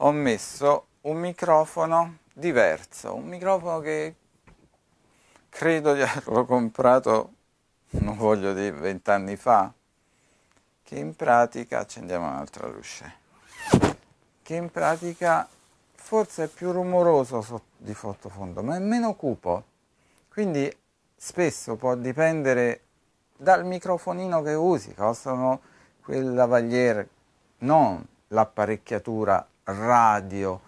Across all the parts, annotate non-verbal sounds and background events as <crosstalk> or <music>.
ho messo un microfono diverso, un microfono che credo di averlo comprato, non voglio dire vent'anni fa, che in pratica, accendiamo un'altra luce, che in pratica forse è più rumoroso di sottofondo, ma è meno cupo, quindi spesso può dipendere dal microfonino che usi, costano quel lavalier, non l'apparecchiatura radio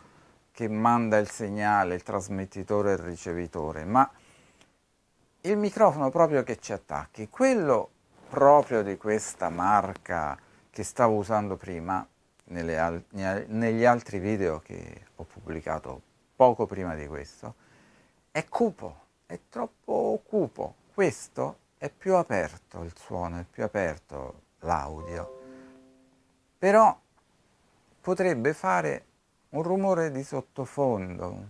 che manda il segnale, il trasmettitore e il ricevitore, ma il microfono proprio che ci attacchi, quello proprio di questa marca che stavo usando prima al- negli altri video che ho pubblicato poco prima di questo, è cupo, è troppo cupo. Questo è più aperto il suono, è più aperto l'audio. Però potrebbe fare un rumore di sottofondo,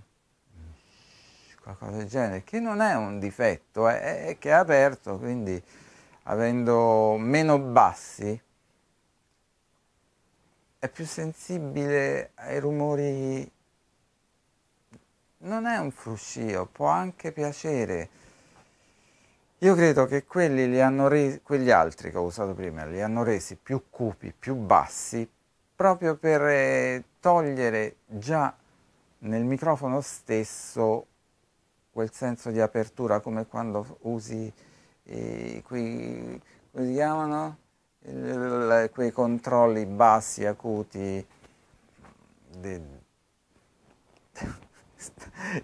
qualcosa del genere, che non è un difetto, eh, è, è che è aperto, quindi avendo meno bassi è più sensibile ai rumori non è un fruscio, può anche piacere. Io credo che quelli, li hanno resi, quegli altri che ho usato prima li hanno resi più cupi, più bassi, proprio per eh, togliere già nel microfono stesso quel senso di apertura come quando usi eh, quei, come si chiamano? Il, quei controlli bassi, acuti. De... <laughs>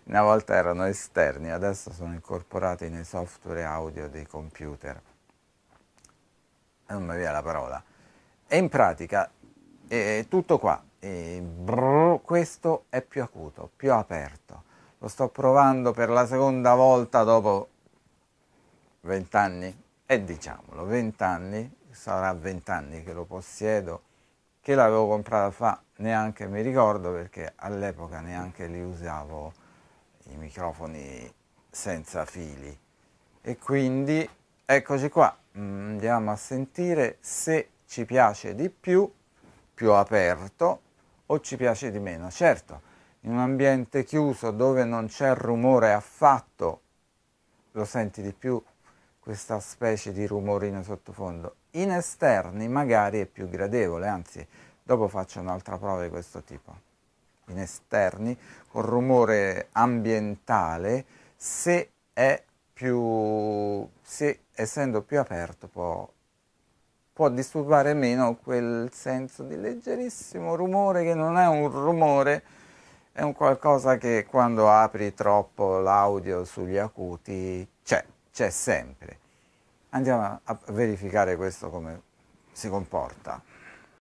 Una volta erano esterni, adesso sono incorporati nei software audio dei computer. Non mi viene la parola. E in pratica eh, tutto qua. Eh, brrr, questo è più acuto, più aperto. Lo sto provando per la seconda volta dopo vent'anni. E diciamolo, vent'anni, sarà vent'anni che lo possiedo, che l'avevo comprato fa neanche mi ricordo perché all'epoca neanche li usavo i microfoni senza fili. E quindi eccoci qua, mm, andiamo a sentire se ci piace di più più aperto o ci piace di meno. Certo, in un ambiente chiuso dove non c'è rumore affatto, lo senti di più questa specie di rumorino sottofondo. In esterni magari è più gradevole, anzi, dopo faccio un'altra prova di questo tipo. In esterni, con rumore ambientale, se è più, se essendo più aperto può può disturbare meno quel senso di leggerissimo rumore che non è un rumore, è un qualcosa che quando apri troppo l'audio sugli acuti c'è, c'è sempre. Andiamo a verificare questo come si comporta.